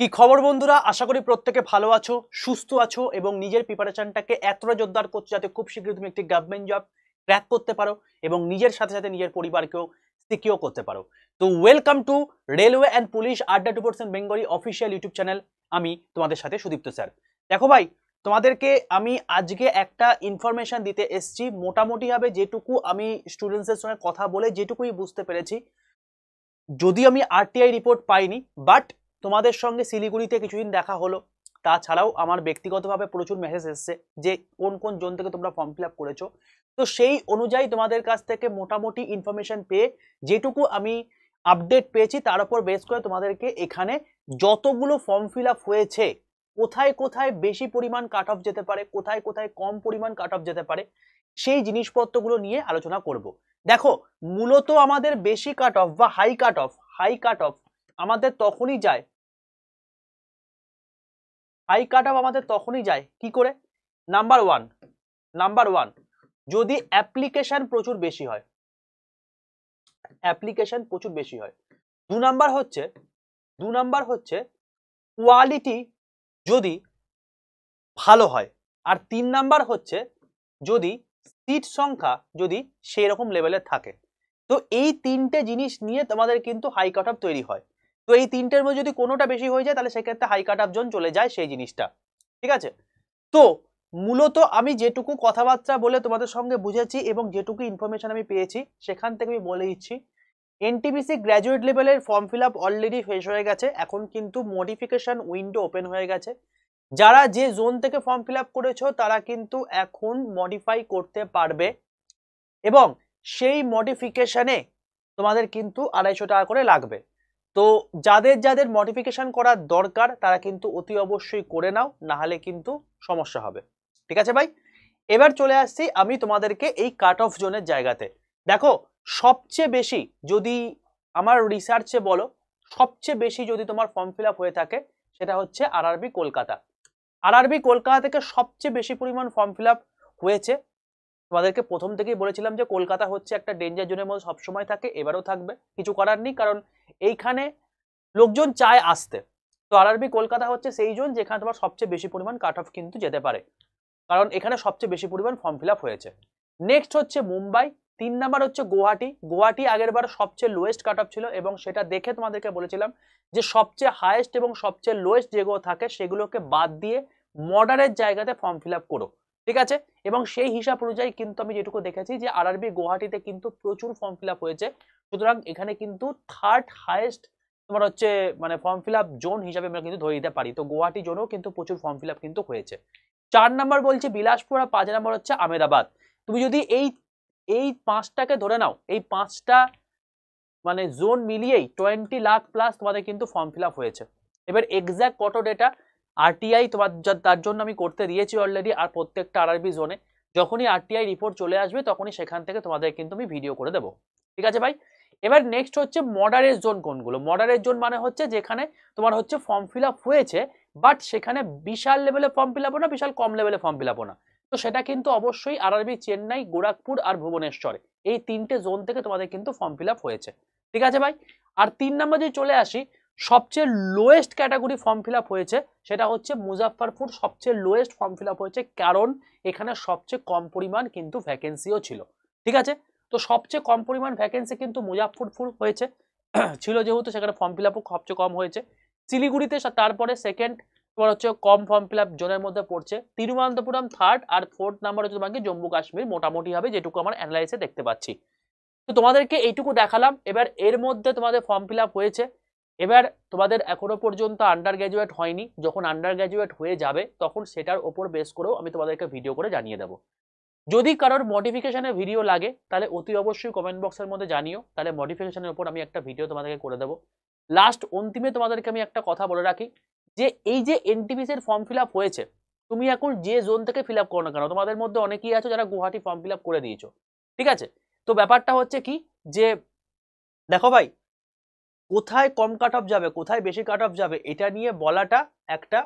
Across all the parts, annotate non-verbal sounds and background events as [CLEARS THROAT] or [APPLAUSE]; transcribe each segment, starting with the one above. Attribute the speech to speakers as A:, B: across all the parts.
A: কি খবর বন্ধুরা আশা করি প্রত্যেকে ভালো আছো সুস্থ আছো এবং নিজের প্রিপারেশনটাকে এতটা জোরদার করছো যাতে খুব শীঘ্রই তুমি একটি গভর্নমেন্ট জব ক্র্যাক করতে পারো এবং নিজের সাথে সাথে নিজের পরিবারকেও সিকিওর করতে পারো তো welcome to railway and police Adda two percent Bengali official YouTube channel আমি তোমাদের সাথে সুদীপ্ত স্যার দেখো ভাই তোমাদেরকে আমি আজকে একটা ইনফরমেশান দিতে এসছি মোটামুটিভাবে যেটুকু আমি স্টুডেন্টসের সঙ্গে কথা বলে যেটুকুই বুঝতে পেরেছি যদি আমি আরটিআই রিপোর্ট পাইনি বাট তোমাদের সঙ্গে শিলিগুড়িতে কিছুদিন দেখা হলো তাছাড়াও আমার ব্যক্তিগতভাবে প্রচুর মেসেজ এসছে যে কোন কোন জোন থেকে তোমরা ফর্ম ফিল আপ করেছো তো সেই অনুযায়ী তোমাদের কাছ থেকে মোটামুটি ইনফরমেশান পেয়ে যেটুকু আমি আপডেট পেয়েছি তার উপর বেস করে তোমাদেরকে এখানে যতগুলো ফর্ম ফিল আপ হয়েছে কোথায় কোথায় বেশি পরিমাণ কাট অফ যেতে পারে কোথায় কোথায় কম পরিমাণ কাট অফ যেতে পারে সেই জিনিসপত্রগুলো নিয়ে আলোচনা করব। দেখো মূলত আমাদের বেশি কাট অফ বা high cut off high cut off আমাদের তখনই যায় আই কাট অফ আমাদের তখনই যায় কি করে নাম্বার ওয়ান নাম্বার ওয়ান যদি অ্যাপ্লিকেশান প্রচুর বেশি হয় অ্যাপ্লিকেশান প্রচুর বেশি হয় দু নাম্বার হচ্ছে দু নাম্বার হচ্ছে কোয়ালিটি যদি ভালো হয় আর তিন নাম্বার হচ্ছে যদি সিট সংখ্যা যদি সেই রকম লেভেলের থাকে তো এই তিনটে জিনিস নিয়ে তোমাদের কিন্তু হাই কাট অফ তৈরি হয় তো এই তিনটের মধ্যে যদি কোনোটা বেশি হয়ে যায় তাহলে সেক্ষেত্রে হাই কাট অফ জোন চলে যায় সেই জিনিসটা ঠিক আছে তো মূলত আমি যেটুকু কথাবার্তা বলে তোমাদের সঙ্গে বুঝেছি এবং যেটুকু ইনফরমেশন আমি পেয়েছি সেখান থেকে আমি বলে দিচ্ছি এনটিপিসি গ্র্যাজুয়েট লেভেলের form fill up already face হয়ে গেছে এখন কিন্তু মডিফিকেশান উইন্ডো ওপেন হয়ে গেছে যারা যে জোন থেকে ফর্ম ফিল আপ করেছো তারা কিন্তু এখন মডিফাই করতে পারবে এবং সেই মডিফিকেশানে তোমাদের কিন্তু আড়াইশো টাকা করে লাগবে তো যাদের যাদের মডিফিকেশান করার দরকার তারা কিন্তু অতি অবশ্যই করে নাও নাহলে কিন্তু সমস্যা হবে ঠিক আছে ভাই এবার চলে আসছি আমি তোমাদেরকে এই কাট অফ জোনের জায়গাতে দেখো সবচেয়ে বেশি যদি আমার রিসার্চে বলো সবচেয়ে বেশি যদি তোমার ফর্ম ফিল হয়ে থাকে সেটা হচ্ছে আর কলকাতা আর কলকাতা থেকে সবচেয়ে বেশি পরিমাণ ফর্ম ফিল হয়েছে তোমাদেরকে প্রথম থেকেই বলেছিলাম যে কলকাতা হচ্ছে একটা ডেঞ্জার জোনের মধ্যে সবসময় থাকে এবারও থাকবে কিছু করার নেই কারণ এইখানে লোকজন চায় আসতে তো আরআরবি কলকাতা হচ্ছে সেই জোন যেখানে তোমার সবচেয়ে বেশি পরিমাণ কাট অফ কিন্তু যেতে পারে কারণ এখানে সবচেয়ে বেশি পরিমাণ ফর্ম ফিল হয়েছে নেক্সট হচ্ছে মুম্বাই তিন নাম্বার হচ্ছে গুয়াহাটি গুয়াহাটি আগের বার সবচেয়ে লোয়েস্ট কাট অফ ছিল এবং সেটা দেখে তোমাদেরকে বলেছিলাম যে সবচেয়ে হায়েস্ট এবং সবচেয়ে লোয়েস্ট যেগুলো থাকে সেগুলোকে বাদ দিয়ে মর্ডারের জায়গাতে ফর্ম ফিল করো ঠিক আছে এবং সেই হিসাব অনুযায়ী কিন্তু আমি যেটুকু দেখেছি যে আরআরবি গুয়াহাটিতে কিন্তু প্রচুর ফর্ম ফিল হয়েছে সুতরাং এখানে কিন্তু থার্ড হায়েস্ট তোমার হচ্ছে মানে ফর্ম ফিল জোন হিসাবে আমরা কিন্তু ধরে দিতে পারি তো গুয়াহাটি জোনও কিন্তু প্রচুর ফর্ম ফিল কিন্তু হয়েছে চার নম্বর বলছে বিলাসপুর আর পাঁচ নম্বর হচ্ছে আমেদাবাদ তুমি যদি এই এই পাঁচটাকে ধরে নাও এই পাঁচটা মানে জোন মিলিয়েই টোয়েন্টি লাখ প্লাস তোমাদের কিন্তু ফর্ম ফিল হয়েছে এবার এক্স্যাক্ট কত ডেটা আরটিআই তোমার তার জন্য আমি করতে দিয়েছি অলরেডি আর প্রত্যেকটা আরআরবি জোনে যখনই আরটিআই রিপোর্ট চলে আসবে তখনই সেখান থেকে তোমাদের কিন্তু আমি ভিডিও করে দেবো ঠিক আছে ভাই এবার নেক্সট হচ্ছে মর্ডারের জোন কোনগুলো মর্ডারের জোন মানে হচ্ছে যেখানে তোমার হচ্ছে ফর্ম ফিল হয়েছে বাট সেখানে বিশাল লেভেলে ফর্ম ফিল না বিশাল কম লেভেলে ফর্ম ফিল না তো সেটা কিন্তু অবশ্যই আরআরবি চেন্নাই গোরাখপুর আর ভুবনেশ্বরে এই তিনটে জোন থেকে তোমাদের কিন্তু ফর্ম ফিল হয়েছে ঠিক আছে ভাই আর তিন নাম্বার যদি চলে আসি সবচেয়ে লোয়েস্ট ক্যাটাগরি ফর্ম ফিল হয়েছে সেটা হচ্ছে মুজাফরপুর সবচেয়ে লোয়েস্ট ফর্ম ফিল হয়েছে কারণ এখানে সবচেয়ে কম পরিমাণ কিন্তু ভ্যাকেন্সিও ছিল ঠিক আছে তো সবচেয়ে কম পরিমাণ ভ্যাকেন্সি কিন্তু মুজাফরপুর হয়েছে [CLEARS THROAT] ছিল যেহেতু সেখানে ফর্ম ফিল সবচেয়ে কম হয়েছে শিলিগুড়িতে তারপরে সেকেন্ড তোমার হচ্ছে কম ফর্ম ফিল আপ জোনের মধ্যে পড়ছে তিরুবনন্তপুরম থার্ড আর ফোর্থ নাম্বার হচ্ছে তোমাকে জম্মু কাশ্মীর মোটামুটি হবে যেটুকু আমার অ্যানালাইসে দেখতে পাচ্ছি তো তোমাদেরকে এইটুকু দেখালাম এবার এর মধ্যে তোমাদের ফর্ম ফিল হয়েছে এবার তোমাদের এখনো পর্যন্ত আন্ডার গ্র্যাজুয়েট হয়নি যখন আন্ডার গ্র্যাজুয়েট হয়ে যাবে তখন সেটার ওপর বেস করেও আমি তোমাদেরকে ভিডিও করে জানিয়ে দেবো যদি কারোর মডিফিকেশানের ভিডিও লাগে তাহলে অতি অবশ্যই কমেন্ট বক্সের মধ্যে জানিও তাহলে মডিফিকেশানের ওপর আমি একটা ভিডিও তোমাদেরকে করে দেবো লাস্ট অন্তিমে তোমাদেরকে আমি একটা কথা বলে রাখি যে এই যে এনটিপিসির ফর্ম ফিল হয়েছে তুমি এখন যে জোন থেকে ফিল আপ করো না কেন তোমাদের মধ্যে অনেকেই আছো যারা গুয়াহাটি ফর্ম ফিল করে দিয়েছো ঠিক আছে তো ব্যাপারটা হচ্ছে কি যে দেখো ভাই কোথায় কম কাট অফ যাবে কোথায় বেশি কাট অফ যাবে এটা নিয়ে বলাটা একটা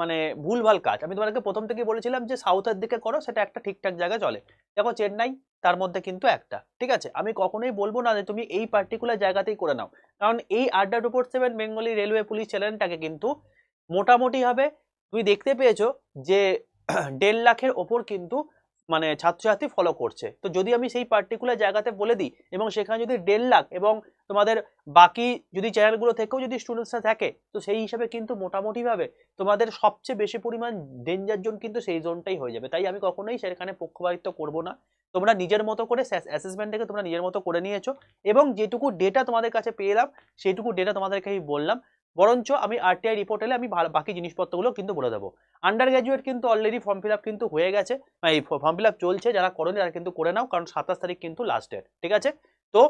A: মানে ভুলভাল কাজ আমি তোমাদেরকে প্রথম থেকে বলেছিলাম যে সাউথের দিকে করো সেটা একটা ঠিকঠাক জায়গায় চলে দেখো চেন্নাই তার মধ্যে কিন্তু একটা ঠিক আছে আমি কখনোই বলবো না যে তুমি এই পার্টিকুলার জায়গাতেই করে নাও কারণ এই Adda two four seven Bengali railway police চ্যানেলটাকে কিন্তু মোটামুটিভাবে তুমি দেখতে পেয়েছো যে দেড় লাখের ওপর কিন্তু মানে ছাত্রছাত্রী ফলো করছে তো যদি আমি সেই পার্টিকুলার জায়গাতে বলে দিই এবং সেখানে যদি দেড় লাখ এবং তোমাদের বাকি যদি চ্যানেলগুলো থেকেও যদি স্টুডেন্টসরা থাকে তো সেই হিসাবে কিন্তু মোটামুটিভাবে তোমাদের সবচেয়ে বেশি পরিমাণ ডেঞ্জার জোন কিন্তু সেই জোনটাই হয়ে যাবে তাই আমি কখনোই সেখানে পক্ষপাতিত্ব করব না তোমরা নিজের মতো করে থেকে তোমরা নিজের মতো করে নিয়েছো এবং যেটুকু ডেটা তোমাদের কাছে পেয়ে এলাম সেইটুকু ডেটা তোমাদেরকে আমি বললাম বরঞ্চ আমি আরটিআই আই এলে আমি বাকি জিনিসপত্রগুলো কিন্তু বলে দেবো আন্ডার গ্র্যাজুয়েট কিন্তু অলরেডি ফর্ম ফিল কিন্তু হয়ে গেছে মানে এই ফর্ম ফিল চলছে যারা করেনি তারা কিন্তু করে নাও কারণ সাতাশ তারিখ কিন্তু লাস্ট ডেট ঠিক আছে তো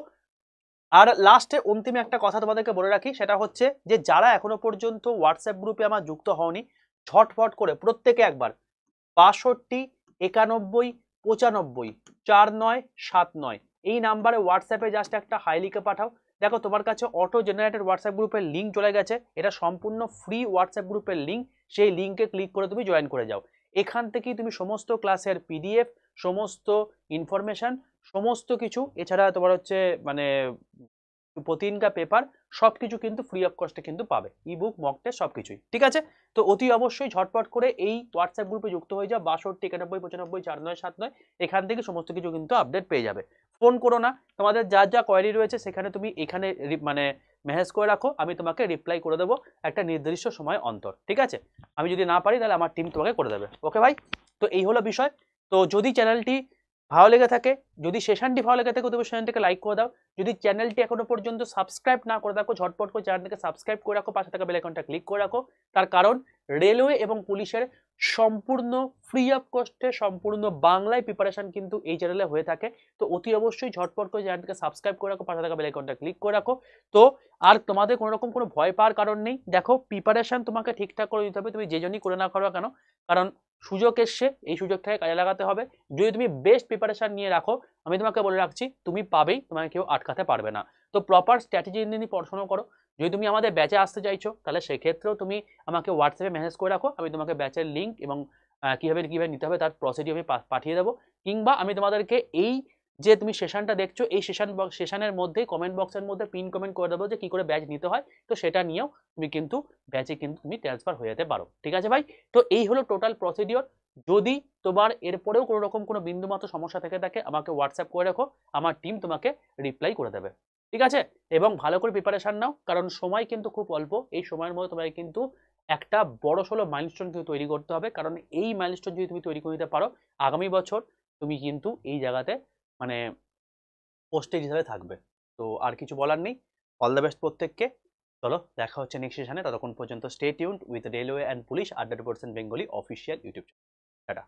A: আর লাস্টে অন্তিমে একটা কথা তোমাদেরকে বলে রাখি সেটা হচ্ছে যে যারা এখনো পর্যন্ত হোয়াটসঅ্যাপ গ্রুপে আমার যুক্ত হওনি ছটফট করে প্রত্যেকে একবার বাষট্টি একানব্বই পঁচানব্বই চার নয় সাত নয় এই নাম্বারে হোয়াটসঅ্যাপে জাস্ট একটা হাই লিখে পাঠাও দেখো তোমার কাছে অটো জেনারেটেড হোয়াটসঅ্যাপ গ্রুপের লিঙ্ক চলে গেছে এটা সম্পূর্ণ ফ্রি হোয়াটসঅ্যাপ গ্রুপের লিঙ্ক সেই লিঙ্কে ক্লিক করে তুমি জয়েন করে যাও এখান থেকেই তুমি সমস্ত ক্লাসের পিডিএফ সমস্ত ইনফরমেশান সমস্ত কিছু এছাড়া তোমার হচ্ছে মানে প্রতিদিনকার পেপার সব কিছু কিন্তু ফ্রি অফ কস্টে কিন্তু পাবে ই বুক মকটে সব কিছুই ঠিক আছে তো অতি অবশ্যই ঝটপট করে এই হোয়াটসঅ্যাপ গ্রুপে যুক্ত হয়ে যাও বাষট্টি একানব্বই পঁচানব্বই চার নয় সাত নয় এখান থেকে সমস্ত কিছু কিন্তু আপডেট পেয়ে যাবে ফোন করো না তোমাদের যা যা কোয়ারি রয়েছে সেখানে তুমি এখানে মানে মেহেজ করে রাখো আমি তোমাকে রিপ্লাই করে দেবো একটা নির্দিষ্ট সময় অন্তর ঠিক আছে আমি যদি না পারি তাহলে আমার টিম তোমাকে করে দেবে ওকে ভাই তো এই হলো বিষয় তো যদি চ্যানেলটি ভালো লেগে থাকে যদি সেশনটি ভালো লেগে থাকে তবে সেশনটিকে লাইক করে দাও যদি চ্যানেলটি এখনো পর্যন্ত সাবস্ক্রাইব না করে থাকো ঝটপট করে চ্যানেলটিকে সাবস্ক্রাইব করে রাখো পাশে থাকা বেলাইকনটা ক্লিক করে রাখো তার কারণ রেলওয়ে এবং পুলিশের সম্পূর্ণ ফ্রি অফ কস্টে সম্পূর্ণ বাংলায় প্রিপারেশান কিন্তু এই চ্যানেলে হয়ে থাকে তো অতি অবশ্যই ঝটপট করে চ্যানেলটিকে সাবস্ক্রাইব করে রাখো পাশে থাকা বেলাইকনটা ক্লিক করে রাখো তো আর তোমাদের কোনোরকম কোনো ভয় পাওয়ার কারণ নেই দেখো প্রিপারেশান তোমাকে ঠিকঠাক করে দিতে হবে তুমি যে জন্যই করে না করো কেন কারণ সুযোগ এসছে এই সুযোগটাকে কাজে লাগাতে হবে যদি তুমি বেস্ট প্রিপারেশান নিয়ে রাখো আমি তোমাকে বলে রাখছি তুমি পাবেই তোমাকে কেউ আটকাতে পারবে না তো প্রপার স্ট্র্যাটেজি নিয়ে পড়াশোনা করো যদি তুমি আমাদের ব্যাচে আসতে চাইছো তাহলে সেক্ষেত্রেও তুমি আমাকে হোয়াটসঅ্যাপে মেসেজ করে রাখো আমি তোমাকে ব্যাচের লিঙ্ক এবং কীভাবে কীভাবে নিতে হবে তার প্রসিডিও আমি পাঠিয়ে দেবো কিংবা আমি তোমাদেরকে এই যে তুমি সেশনটা দেখছো এই সেশন সেশনের মধ্যে কমেন্ট বক্সের মধ্যে পিন কমেন্ট করে দেবো যে কী করে ব্যাচ নিতে হয় তো সেটা নিয়েও তুমি কিন্তু ব্যাচে কিন্তু তুমি ট্রান্সফার হয়ে যেতে পারো ঠিক আছে ভাই তো এই হলো টোটাল প্রসিডিওর যদি তোমার এরপরেও কোনো রকম কোনো বিন্দুমাত্র সমস্যা থেকে থাকে আমাকে হোয়াটসঅ্যাপ করে রাখো আমার টিম তোমাকে রিপ্লাই করে দেবে ঠিক আছে এবং ভালো করে প্রিপারেশান নাও কারণ সময় কিন্তু খুব অল্প এই সময়ের মধ্যে তোমাকে কিন্তু একটা বড় সড়ো মাইলস্টোন কিন্তু তৈরি করতে হবে কারণ এই মাইলস্টোন যদি তুমি তৈরি করে নিতে পারো আগামী বছর তুমি কিন্তু এই জায়গাতে মানে পোস্টেজ হিসাবে থাকবে তো আর কিছু বলার নেই অল দ্য বেস্ট প্রত্যেককে চলো দেখা হচ্ছে নেক্সট সেশনে ততক্ষণ পর্যন্ত stay tuned with railway and police Adda percent Bengali official YouTube channel